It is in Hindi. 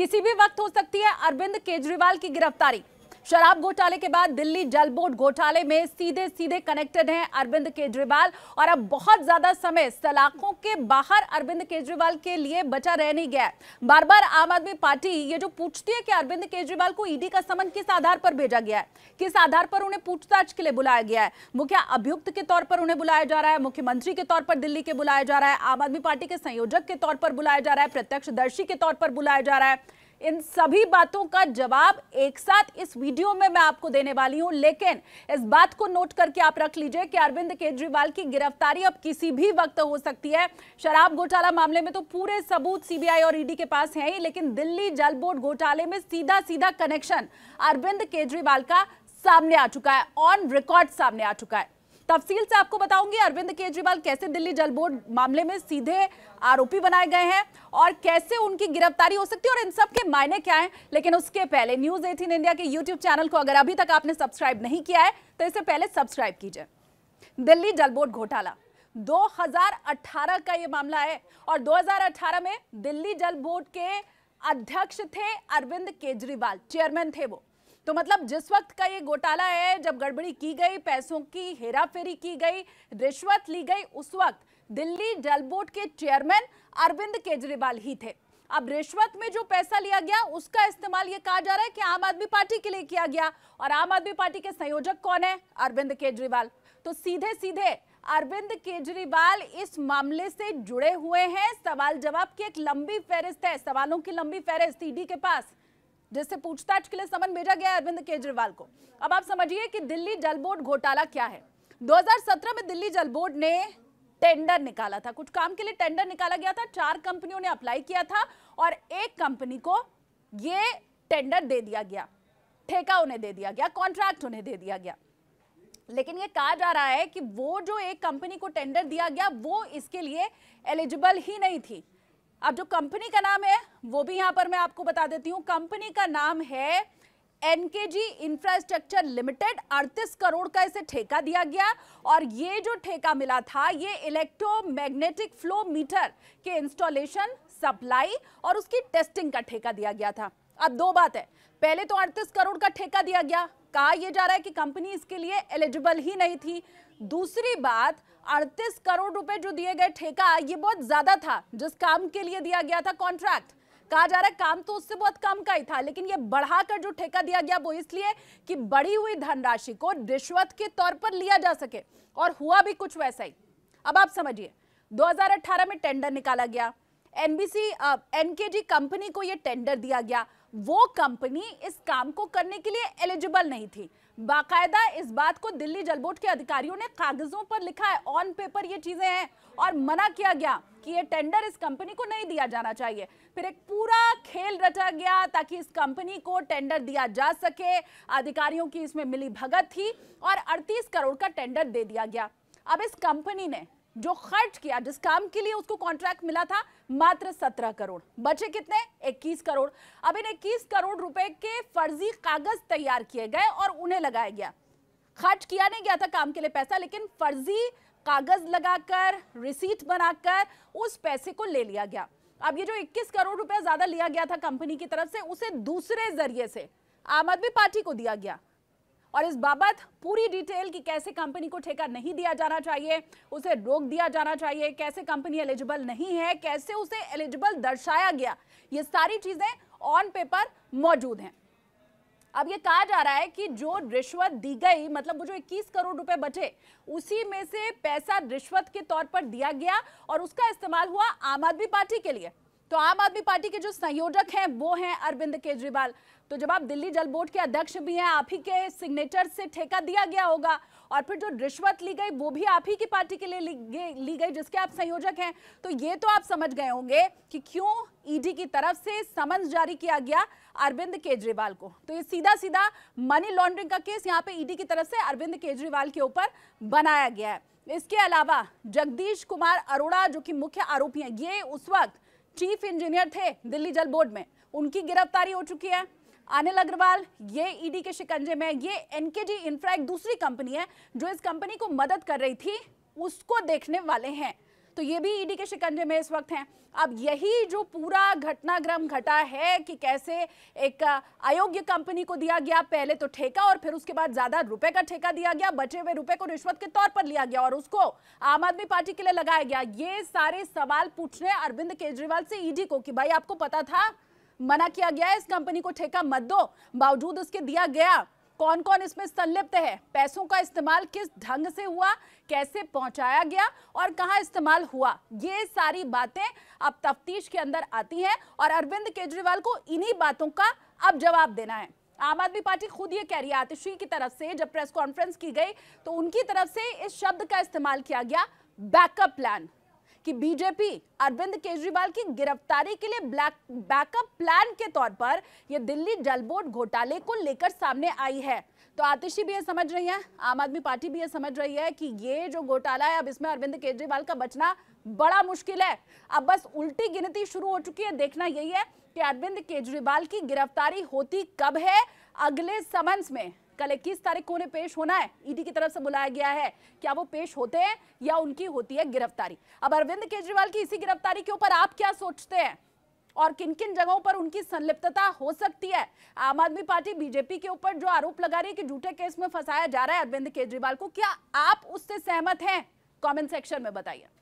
किसी भी वक्त हो सकती है अरविंद केजरीवाल की गिरफ्तारी शराब घोटाले के बाद दिल्ली जल बोर्ड घोटाले में सीधे सीधे कनेक्टेड हैं अरविंद केजरीवाल और अब बहुत ज्यादा समय सलाखों के बाहर अरविंद केजरीवाल के लिए बचा रह नहीं गया बार बार आम आदमी पार्टी ये जो पूछती है कि अरविंद केजरीवाल को ईडी का समन किस आधार पर भेजा गया है किस आधार पर उन्हें पूछताछ के लिए बुलाया गया है मुखिया अभियुक्त के तौर पर उन्हें बुलाया जा रहा है मुख्यमंत्री के तौर पर दिल्ली के बुलाया जा रहा है आम आदमी पार्टी के संयोजक के तौर पर बुलाया जा रहा है प्रत्यक्षदर्शी के तौर पर बुलाया जा रहा है इन सभी बातों का जवाब एक साथ इस वीडियो में मैं आपको देने वाली हूं लेकिन इस बात को नोट करके आप रख लीजिए कि अरविंद केजरीवाल की गिरफ्तारी अब किसी भी वक्त हो सकती है शराब घोटाला मामले में तो पूरे सबूत सीबीआई और ईडी के पास है ही लेकिन दिल्ली जल बोर्ड घोटाले में सीधा सीधा कनेक्शन अरविंद केजरीवाल का सामने आ चुका है ऑन रिकॉर्ड सामने आ चुका है तफसील से आपको बताऊंगी अरविंद केजरीवाल कैसे दिल्ली जल बोर्ड मामले में सीधे आरोपी बनाए गए हैं और कैसे उनकी गिरफ्तारी हो सकती है और इन सब के मायने क्या हैं लेकिन उसके पहले न्यूज एटीन इंडिया के यूट्यूब चैनल को अगर अभी तक आपने सब्सक्राइब नहीं किया है तो इसे पहले सब्सक्राइब कीजिए दिल्ली जल बोर्ड घोटाला 2018 का ये मामला है और 2018 में दिल्ली जल बोर्ड के अध्यक्ष थे अरविंद केजरीवाल चेयरमैन थे वो तो मतलब जिस वक्त का ये घोटाला है जब गड़बड़ी की गई पैसों की हेराफेरी की गई रिश्वत ली गई उस वक्त दिल्ली जल बोर्ड के चेयरमैन अरविंद केजरीवाल ही थे अब रिश्वत में जो पैसा लिया गया उसका इस्तेमाल ये कहा जा रहा है कि आम आदमी पार्टी के लिए किया गया और आम आदमी पार्टी के संयोजक कौन है अरविंद केजरीवाल तो सीधे सीधे अरविंद केजरीवाल इस मामले से जुड़े हुए हैं सवाल जवाब की एक लंबी फेरिस्त है सवालों की लंबी फेरिस्त ईडी के पास जिससे पूछताछ के लिए समन भेजा गया अरविंद केजरीवाल को अब आप समझिए कि दिल्ली जल बोर्ड घोटाला क्या है 2017 में दिल्ली जल बोर्ड ने टेंडर निकाला था कुछ काम के लिए टेंडर निकाला गया था चार कंपनियों ने अप्लाई किया था और एक कंपनी को ये टेंडर दे दिया गया ठेका उन्हें दे दिया गया कॉन्ट्रैक्ट उन्हें दे दिया गया लेकिन ये कहा जा रहा है कि वो जो एक कंपनी को टेंडर दिया गया वो इसके लिए एलिजिबल ही नहीं थी अब जो कंपनी का नाम है वो भी यहाँ पर मैं आपको बता देती हूँ कंपनी का नाम है एनकेजी इंफ्रास्ट्रक्चर लिमिटेड 38 करोड़ का इसे ठेका दिया गया और ये जो ठेका मिला था ये इलेक्ट्रोमैग्नेटिक फ्लो मीटर के इंस्टॉलेशन सप्लाई और उसकी टेस्टिंग का ठेका दिया गया था अब दो बात है पहले तो 38 करोड़ का ठेका दिया गया कहा यह जा रहा है कि कंपनी इसके लिए एलिजिबल ही नहीं थी दूसरी बात 38 करोड़ रुपए जो दिए गए ठेका ये बहुत ज्यादा था जिस काम के लिए दिया गया था कॉन्ट्रैक्ट कहा जा रहा है काम तो उससे बहुत कम का ही था लेकिन ये बढ़ाकर जो ठेका दिया गया वो इसलिए कि बढ़ी हुई धनराशि को रिश्वत के तौर पर लिया जा सके और हुआ भी कुछ वैसा ही अब आप समझिए 2018 में टेंडर निकाला गया एनबीसी एनकेजी कंपनी को ये टेंडर दिया गया वो कंपनी इस काम को करने के लिए एलिजिबल नहीं थी बाकायदा इस बात को दिल्ली जल बोर्ड के अधिकारियों ने कागजों पर लिखा है ऑन पेपर ये चीजें हैं और मना किया गया कि ये टेंडर इस कंपनी को नहीं दिया जाना चाहिए फिर एक पूरा खेल रचा गया ताकि इस कंपनी को टेंडर दिया जा सके अधिकारियों की इसमें मिली भगत थी और अड़तीस करोड़ का टेंडर दे दिया गया अब इस कंपनी ने जो खर्च किया जिस काम के लिए उसको कॉन्ट्रैक्ट मिला था मात्र सत्रह करोड़ बचे कितने इक्कीस करोड़ अब इन इक्कीस करोड़ रुपए के फर्जी कागज तैयार किए गए और उन्हें लगाया गया खर्च किया नहीं गया था काम के लिए पैसा लेकिन फर्जी कागज लगाकर रिसीट बनाकर उस पैसे को ले लिया गया अब ये जो 21 करोड़ रुपया ज्यादा लिया गया था कंपनी की तरफ से उसे दूसरे जरिए से आम आदमी पार्टी को दिया गया और इस बाबत पूरी डिटेल कि कैसे कंपनी को ठेका नहीं दिया जाना चाहिए उसे रोक दिया जाना चाहिए कैसे कंपनी एलिजिबल नहीं है कैसे उसे एलिजिबल दर्शाया गया ये सारी चीज़ें ऑन पेपर मौजूद हैं अब ये कहा जा रहा है कि जो रिश्वत दी गई मतलब वो जो 21 करोड़ रुपए बचे उसी में से पैसा रिश्वत के तौर पर दिया गया और उसका इस्तेमाल हुआ आम आदमी पार्टी के लिए तो आम आदमी पार्टी के जो संयोजक हैं वो हैं अरविंद केजरीवाल तो जब आप दिल्ली जल बोर्ड के अध्यक्ष भी हैं आप ही के सिग्नेचर से ठेका दिया गया होगा और फिर जो रिश्वत ली गई वो भी आप ही की पार्टी के लिए ली गई जिसके आप संयोजक हैं तो ये तो आप समझ गए होंगे कि क्यों ईडी e की तरफ से समन्स जारी किया गया अरविंद केजरीवाल को तो ये सीधा सीधा मनी लॉन्ड्रिंग का केस यहाँ पे ईडी e की तरफ से अरविंद केजरीवाल के ऊपर बनाया गया है इसके अलावा जगदीश कुमार अरोड़ा जो कि मुख्य आरोपी हैं ये उस वक्त चीफ इंजीनियर थे दिल्ली जल बोर्ड में उनकी गिरफ्तारी हो चुकी है अनिल अग्रवाल ये ईडी e के शिकंजे में ये एनकेजी इंफ्रा एक दूसरी कंपनी है जो इस कंपनी को मदद कर रही थी उसको देखने वाले हैं तो ये भी ईडी के शिकंजे में इस वक्त हैं अब यही जो पूरा घटनाक्रम घटा है कि कैसे एक अयोग्य कंपनी को दिया गया पहले तो ठेका और फिर उसके बाद ज्यादा रुपए का ठेका दिया गया बचे हुए रुपए को रिश्वत के तौर पर लिया गया और उसको आम आदमी पार्टी के लिए लगाया गया ये सारे सवाल पूछ रहे अरविंद केजरीवाल से ईडी को कि भाई आपको पता था मना किया गया इस कंपनी को ठेका मत दो बावजूद उसके दिया गया कौन कौन इसमें संलिप्त है पैसों का इस्तेमाल किस ढंग से हुआ कैसे पहुंचाया गया और कहा इस्तेमाल हुआ ये सारी बातें अब तफ्तीश के अंदर आती हैं और अरविंद केजरीवाल को इन्हीं बातों का अब जवाब देना है आम आदमी पार्टी खुद ये कह रही है आतिशी की तरफ से जब प्रेस कॉन्फ्रेंस की गई तो उनकी तरफ से इस शब्द का इस्तेमाल किया गया बैकअप प्लान कि बीजेपी अरविंद केजरीवाल की गिरफ्तारी के लिए ब्लैक बैकअप प्लान के तौर पर यह दिल्ली जल बोर्ड घोटाले को लेकर सामने आई है तो आतिशी भी ये समझ रही हैं आम आदमी पार्टी भी ये समझ रही है कि ये जो घोटाला है अब इसमें अरविंद केजरीवाल का बचना बड़ा मुश्किल है अब बस उल्टी गिनती शुरू हो चुकी है देखना यही है कि अरविंद केजरीवाल की गिरफ्तारी होती कब है अगले समन्स में कल इक्कीस तारीख को उन्हें पेश होना है ईडी की तरफ से बुलाया गया है क्या वो पेश होते हैं या उनकी होती है गिरफ्तारी अब अरविंद केजरीवाल की इसी गिरफ्तारी के ऊपर आप क्या सोचते हैं और किन किन जगहों पर उनकी संलिप्तता हो सकती है आम आदमी पार्टी बीजेपी के ऊपर जो आरोप लगा रही है कि झूठे केस में फंसाया जा रहा है अरविंद केजरीवाल को क्या आप उससे सहमत हैं कमेंट सेक्शन में बताइए